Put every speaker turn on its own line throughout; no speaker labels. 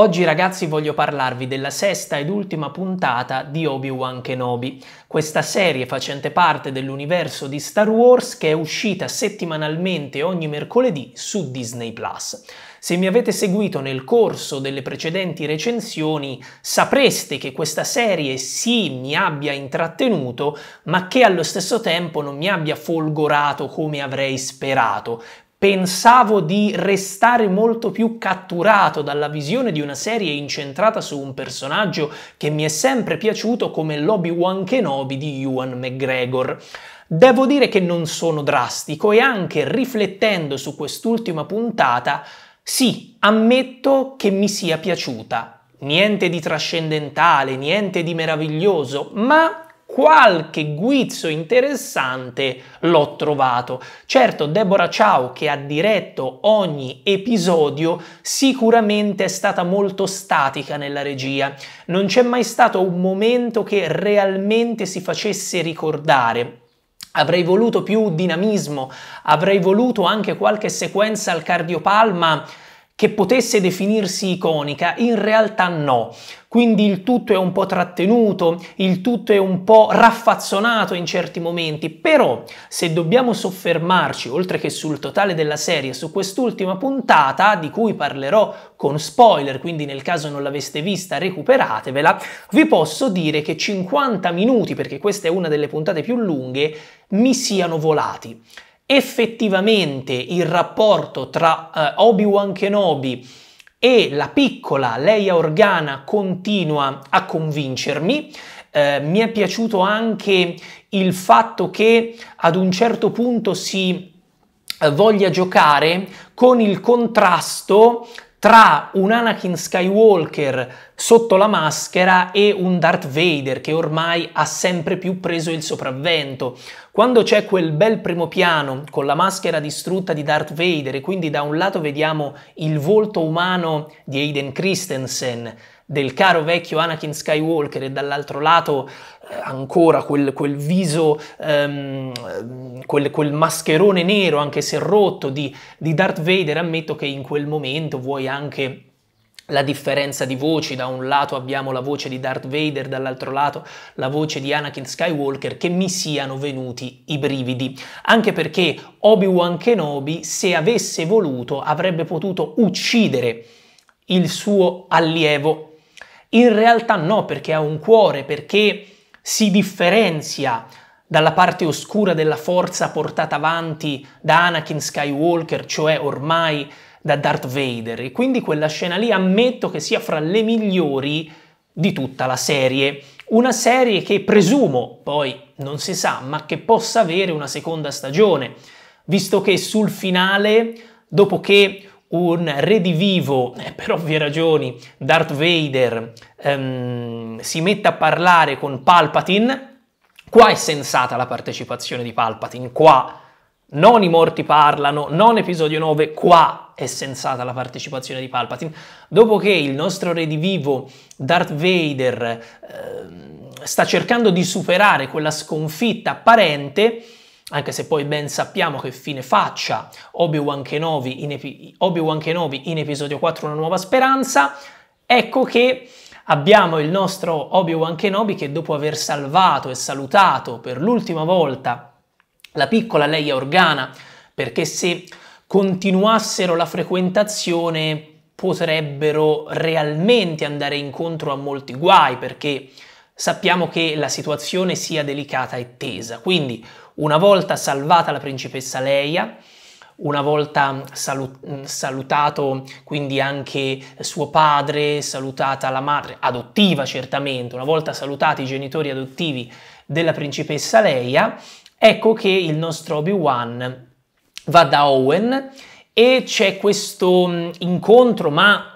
Oggi ragazzi voglio parlarvi della sesta ed ultima puntata di Obi-Wan Kenobi, questa serie facente parte dell'universo di Star Wars che è uscita settimanalmente ogni mercoledì su Disney ⁇ se mi avete seguito nel corso delle precedenti recensioni sapreste che questa serie sì mi abbia intrattenuto, ma che allo stesso tempo non mi abbia folgorato come avrei sperato, pensavo di restare molto più catturato dalla visione di una serie incentrata su un personaggio che mi è sempre piaciuto come l'Obi-Wan Kenobi di Ewan McGregor. Devo dire che non sono drastico e anche riflettendo su quest'ultima puntata, sì, ammetto che mi sia piaciuta. Niente di trascendentale, niente di meraviglioso, ma qualche guizzo interessante l'ho trovato. Certo, Deborah Chow, che ha diretto ogni episodio, sicuramente è stata molto statica nella regia. Non c'è mai stato un momento che realmente si facesse ricordare. Avrei voluto più dinamismo, avrei voluto anche qualche sequenza al cardiopalma che potesse definirsi iconica, in realtà no. Quindi il tutto è un po' trattenuto, il tutto è un po' raffazzonato in certi momenti, però se dobbiamo soffermarci, oltre che sul totale della serie, su quest'ultima puntata, di cui parlerò con spoiler, quindi nel caso non l'aveste vista recuperatevela, vi posso dire che 50 minuti, perché questa è una delle puntate più lunghe, mi siano volati effettivamente il rapporto tra eh, Obi-Wan Kenobi e la piccola Leia Organa continua a convincermi. Eh, mi è piaciuto anche il fatto che ad un certo punto si eh, voglia giocare con il contrasto tra un Anakin Skywalker sotto la maschera e un Darth Vader che ormai ha sempre più preso il sopravvento. Quando c'è quel bel primo piano con la maschera distrutta di Darth Vader e quindi da un lato vediamo il volto umano di Aiden Christensen, del caro vecchio Anakin Skywalker e dall'altro lato eh, ancora quel, quel viso, ehm, quel, quel, mascherone nero, anche se rotto, di, di Darth Vader, ammetto che in quel momento vuoi anche la differenza di voci, da un lato abbiamo la voce di Darth Vader, dall'altro lato la voce di Anakin Skywalker, che mi siano venuti i brividi. Anche perché Obi-Wan Kenobi, se avesse voluto, avrebbe potuto uccidere il suo allievo. In realtà no, perché ha un cuore, perché si differenzia dalla parte oscura della forza portata avanti da Anakin Skywalker, cioè ormai da Darth Vader. E quindi quella scena lì ammetto che sia fra le migliori di tutta la serie. Una serie che presumo, poi non si sa, ma che possa avere una seconda stagione, visto che sul finale, dopo che un redivivo, eh, per ovvie ragioni, Darth Vader ehm, si mette a parlare con Palpatine, qua è sensata la partecipazione di Palpatine, qua non i morti parlano, non episodio 9, qua è sensata la partecipazione di Palpatine. Dopo che il nostro redivivo Darth Vader ehm, sta cercando di superare quella sconfitta apparente, anche se poi ben sappiamo che fine faccia Obi-Wan Kenobi in, epi- Obi-Wan Kenobi in episodio 4 Una nuova speranza, ecco che abbiamo il nostro Obi-Wan Kenobi che dopo aver salvato e salutato per l'ultima volta la piccola Leia Organa, perché se continuassero la frequentazione potrebbero realmente andare incontro a molti guai, perché sappiamo che la situazione sia delicata e tesa. Quindi una volta salvata la principessa Leia, una volta salut- salutato quindi anche suo padre, salutata la madre adottiva certamente, una volta salutati i genitori adottivi della principessa Leia, ecco che il nostro Obi-Wan va da Owen e c'è questo mm, incontro, ma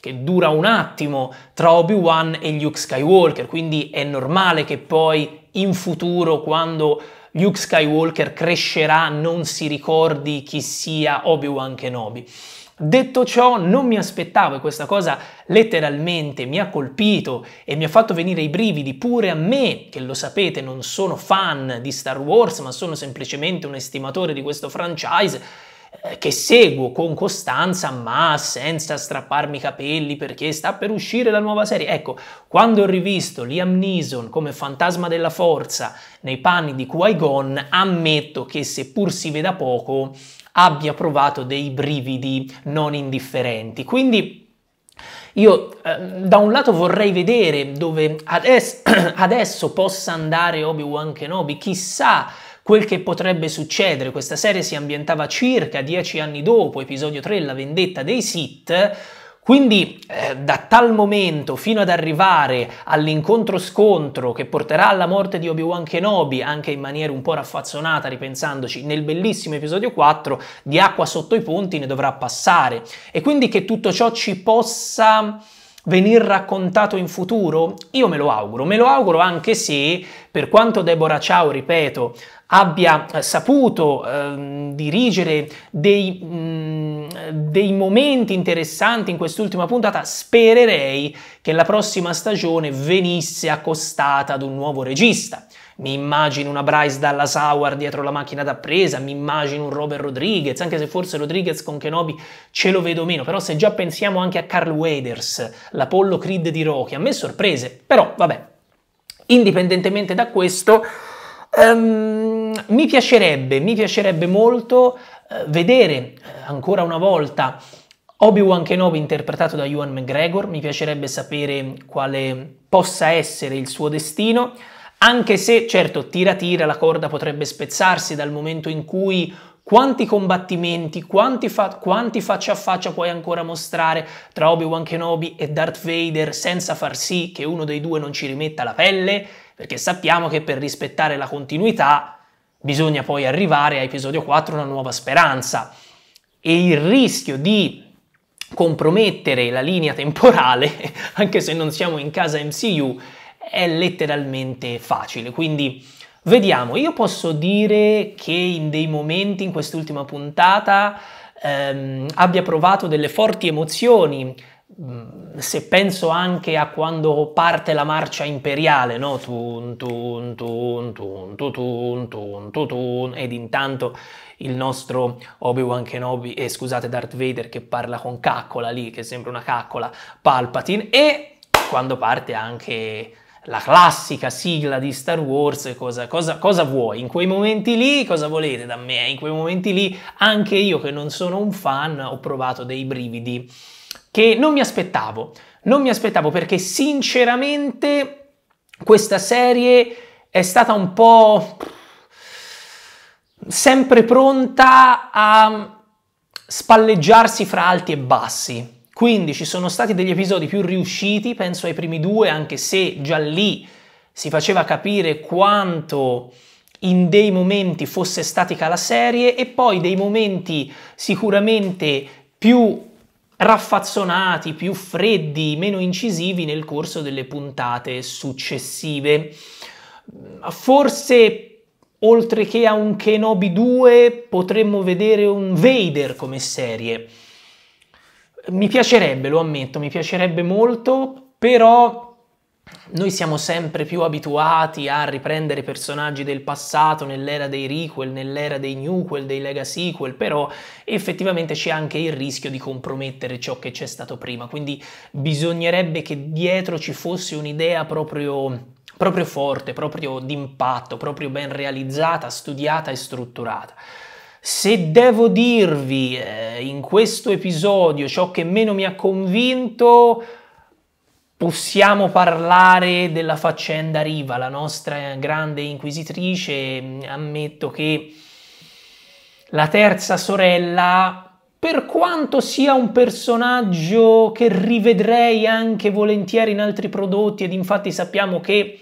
che dura un attimo, tra Obi-Wan e Luke Skywalker, quindi è normale che poi in futuro quando Luke Skywalker crescerà, non si ricordi chi sia Obi-Wan Kenobi. Detto ciò, non mi aspettavo e questa cosa letteralmente mi ha colpito e mi ha fatto venire i brividi pure a me, che lo sapete non sono fan di Star Wars, ma sono semplicemente un estimatore di questo franchise eh, che seguo con costanza ma senza strapparmi i capelli perché sta per uscire la nuova serie. Ecco, quando ho rivisto Liam Neeson come fantasma della forza nei panni di Qui-Gon, ammetto che seppur si veda poco, abbia provato dei brividi non indifferenti. Quindi io eh, da un lato vorrei vedere dove adesso, adesso possa andare Obi-Wan Kenobi, chissà Quel che potrebbe succedere, questa serie si ambientava circa dieci anni dopo, episodio 3, la vendetta dei Sith, quindi eh, da tal momento fino ad arrivare all'incontro scontro che porterà alla morte di Obi-Wan Kenobi, anche in maniera un po' raffazzonata ripensandoci, nel bellissimo episodio 4, di acqua sotto i ponti ne dovrà passare. E quindi che tutto ciò ci possa venir raccontato in futuro? Io me lo auguro, me lo auguro anche se, per quanto Deborah Ciao, ripeto, abbia eh, saputo eh, dirigere dei, mh, mm, dei, momenti interessanti in quest'ultima puntata, spererei che la prossima stagione venisse accostata ad un nuovo regista. Mi immagino una Bryce Dallas Howard dietro la macchina da presa, mi immagino un Robert Rodriguez, anche se forse Rodriguez con Kenobi ce lo vedo meno, però se già pensiamo anche a Carl Waders, l'Apollo Creed di Rocky, a me sorprese, però vabbè, indipendentemente da questo... Um, mi piacerebbe, mi piacerebbe molto eh, vedere eh, ancora una volta Obi-Wan Kenobi interpretato da Ewan McGregor, mi piacerebbe sapere quale possa essere il suo destino, anche se certo tira tira la corda potrebbe spezzarsi dal momento in cui quanti combattimenti, quanti, fa- quanti, faccia a faccia puoi ancora mostrare tra Obi-Wan Kenobi e Darth Vader senza far sì che uno dei due non ci rimetta la pelle, perché sappiamo che per rispettare la continuità Bisogna poi arrivare a episodio 4, una nuova speranza. E il rischio di compromettere la linea temporale, anche se non siamo in casa MCU, è letteralmente facile. Quindi vediamo, io posso dire che in dei momenti in quest'ultima puntata ehm, abbia provato delle forti emozioni Mm, se penso anche a quando parte la marcia imperiale, no? Tun, tun, tun, tun, tun, tun, tun, tun, ed intanto il nostro Obi-Wan Kenobi, eh, scusate Darth Vader che parla con caccola lì, che sembra una caccola, Palpatine, e quando parte anche la classica sigla di Star Wars, cosa, cosa, cosa, vuoi? In quei momenti lì, cosa volete da me? In quei momenti lì, anche io che non sono un fan, ho provato dei brividi che non mi aspettavo. Non mi aspettavo perché sinceramente questa serie è stata un po' sempre pronta a spalleggiarsi fra alti e bassi. Quindi ci sono stati degli episodi più riusciti, penso ai primi due, anche se già lì si faceva capire quanto in dei momenti fosse statica la serie e poi dei momenti sicuramente più raffazzonati, più freddi, meno incisivi nel corso delle puntate successive. Forse oltre che a un Kenobi 2 potremmo vedere un Vader come serie. Mi piacerebbe, lo ammetto, mi piacerebbe molto, però noi siamo sempre più abituati a riprendere personaggi del passato nell'era dei requel, nell'era dei newquel, dei lega sequel, però effettivamente c'è anche il rischio di compromettere ciò che c'è stato prima, quindi bisognerebbe che dietro ci fosse un'idea proprio proprio forte, proprio d'impatto, proprio ben realizzata, studiata e strutturata. Se devo dirvi eh, in questo episodio ciò che meno mi ha convinto, Possiamo parlare della faccenda Riva, la nostra grande inquisitrice. Ammetto che la terza sorella, per quanto sia un personaggio che rivedrei anche volentieri in altri prodotti, ed infatti sappiamo che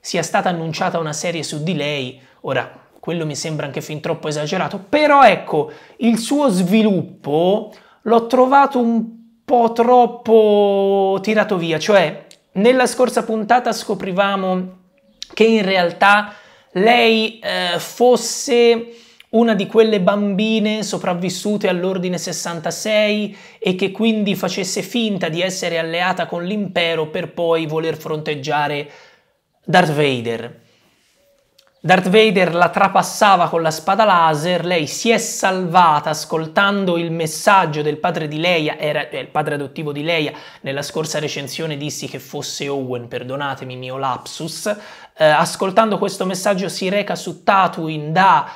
sia stata annunciata una serie su di lei, ora quello mi sembra anche fin troppo esagerato, però ecco, il suo sviluppo l'ho trovato un po' po' troppo tirato via, cioè nella scorsa puntata scoprivamo che in realtà lei eh, fosse una di quelle bambine sopravvissute all'ordine 66 e che quindi facesse finta di essere alleata con l'impero per poi voler fronteggiare Darth Vader. Darth Vader la trapassava con la spada laser, lei si è salvata ascoltando il messaggio del padre di Leia, era eh, il padre adottivo di Leia, nella scorsa recensione dissi che fosse Owen, perdonatemi mio lapsus, eh, ascoltando questo messaggio si reca su Tatooine da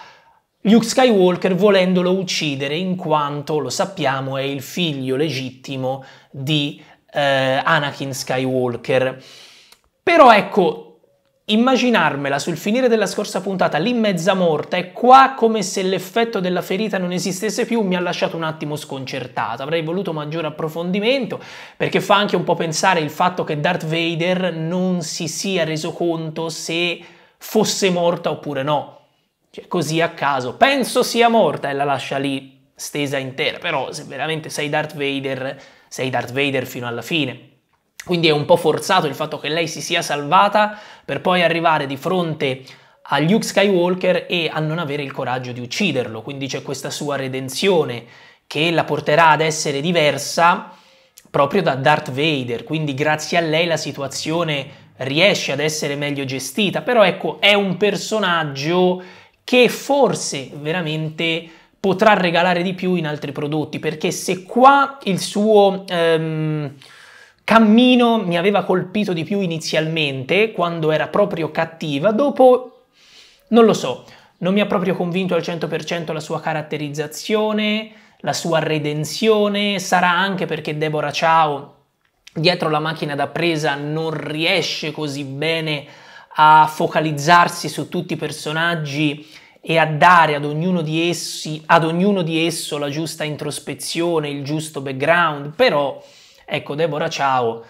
Luke Skywalker volendolo uccidere in quanto, lo sappiamo, è il figlio legittimo di eh, Anakin Skywalker. Però ecco, Immaginarmela sul finire della scorsa puntata lì mezza morta e qua come se l'effetto della ferita non esistesse più mi ha lasciato un attimo sconcertato. Avrei voluto maggiore approfondimento perché fa anche un po' pensare il fatto che Darth Vader non si sia reso conto se fosse morta oppure no. Cioè, così a caso, penso sia morta e la lascia lì stesa intera, però se veramente sei Darth Vader, sei Darth Vader fino alla fine. Quindi è un po' forzato il fatto che lei si sia salvata per poi arrivare di fronte a Luke Skywalker e a non avere il coraggio di ucciderlo. Quindi c'è questa sua redenzione che la porterà ad essere diversa proprio da Darth Vader. Quindi grazie a lei la situazione riesce ad essere meglio gestita. Però ecco, è un personaggio che forse veramente potrà regalare di più in altri prodotti perché se qua il suo... Um, Cammino mi aveva colpito di più inizialmente, quando era proprio cattiva, dopo non lo so, non mi ha proprio convinto al 100% la sua caratterizzazione, la sua redenzione, sarà anche perché Deborah Ciao dietro la macchina da presa non riesce così bene a focalizzarsi su tutti i personaggi e a dare ad ognuno di essi, ad ognuno di esso la giusta introspezione, il giusto background, però Ecco, Deborah Ciao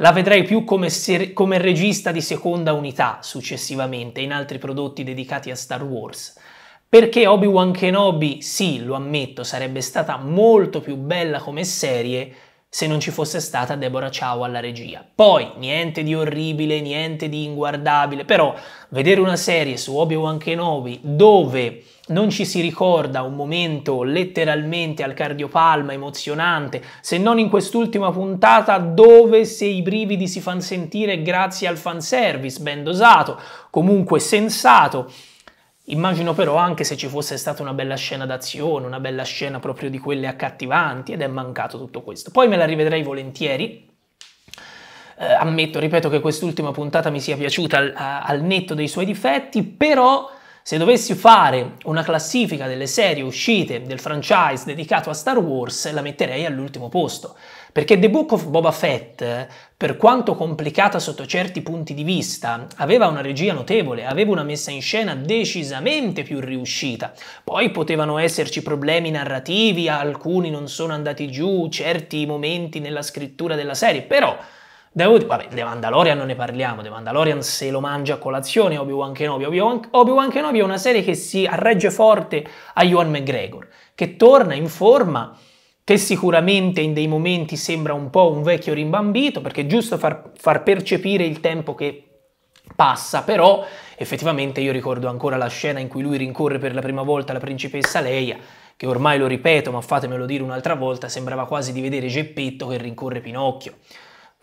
la vedrei più come, ser- come regista di seconda unità successivamente in altri prodotti dedicati a Star Wars. Perché Obi-Wan Kenobi, sì, lo ammetto, sarebbe stata molto più bella come serie, se non ci fosse stata Deborah Ciao alla regia. Poi, niente di orribile, niente di inguardabile, però vedere una serie su Obi-Wan Kenobi dove non ci si ricorda un momento letteralmente al cardiopalma emozionante, se non in quest'ultima puntata dove se i brividi si fanno sentire grazie al fanservice ben dosato, comunque sensato, Immagino però anche se ci fosse stata una bella scena d'azione, una bella scena proprio di quelle accattivanti ed è mancato tutto questo. Poi me la rivedrei volentieri. Eh, ammetto, ripeto che quest'ultima puntata mi sia piaciuta al, al netto dei suoi difetti, però se dovessi fare una classifica delle serie uscite del franchise dedicato a Star Wars, la metterei all'ultimo posto. Perché The Book of Boba Fett, per quanto complicata sotto certi punti di vista, aveva una regia notevole, aveva una messa in scena decisamente più riuscita. Poi potevano esserci problemi narrativi, alcuni non sono andati giù, certi momenti nella scrittura della serie, però Daewood, vabbè, The Mandalorian non ne parliamo, The Mandalorian se lo mangia a colazione Obi-Wan Kenobi, Obi-Wan, Obi-Wan Kenobi è una serie che si arregge forte a Ewan McGregor, che torna in forma, che sicuramente in dei momenti sembra un po' un vecchio rimbambito, perché è giusto far, far percepire il tempo che passa, però effettivamente io ricordo ancora la scena in cui lui rincorre per la prima volta la principessa Leia, che ormai lo ripeto, ma fatemelo dire un'altra volta, sembrava quasi di vedere Geppetto che rincorre Pinocchio.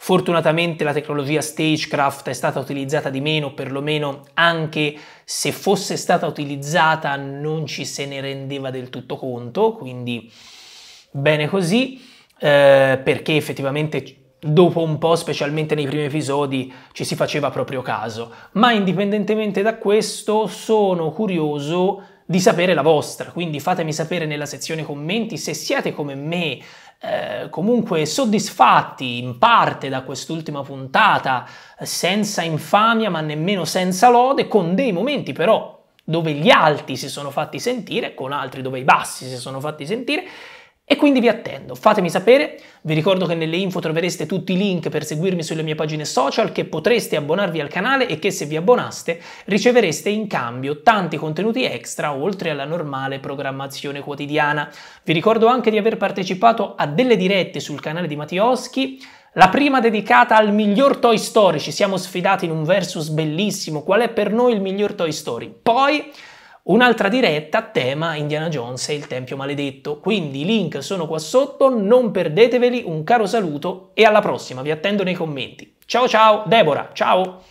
Fortunatamente la tecnologia Stagecraft è stata utilizzata di meno, perlomeno anche se fosse stata utilizzata non ci se ne rendeva del tutto conto, quindi bene così, eh, perché effettivamente dopo un po', specialmente nei primi episodi, ci si faceva proprio caso. Ma indipendentemente da questo sono curioso di sapere la vostra, quindi fatemi sapere nella sezione commenti se siete come me eh, comunque soddisfatti in parte da quest'ultima puntata, eh, senza infamia ma nemmeno senza lode, con dei momenti però dove gli alti si sono fatti sentire, con altri dove i bassi si sono fatti sentire, e quindi vi attendo, fatemi sapere, vi ricordo che nelle info trovereste tutti i link per seguirmi sulle mie pagine social, che potreste abbonarvi al canale e che se vi abbonaste ricevereste in cambio tanti contenuti extra oltre alla normale programmazione quotidiana. Vi ricordo anche di aver partecipato a delle dirette sul canale di Mattioschi, la prima dedicata al miglior Toy Story, ci siamo sfidati in un versus bellissimo, qual è per noi il miglior Toy Story. Poi Un'altra diretta tema Indiana Jones e il Tempio Maledetto, quindi i link sono qua sotto, non perdeteveli, un caro saluto e alla prossima, vi attendo nei commenti. Ciao ciao, Deborah, ciao!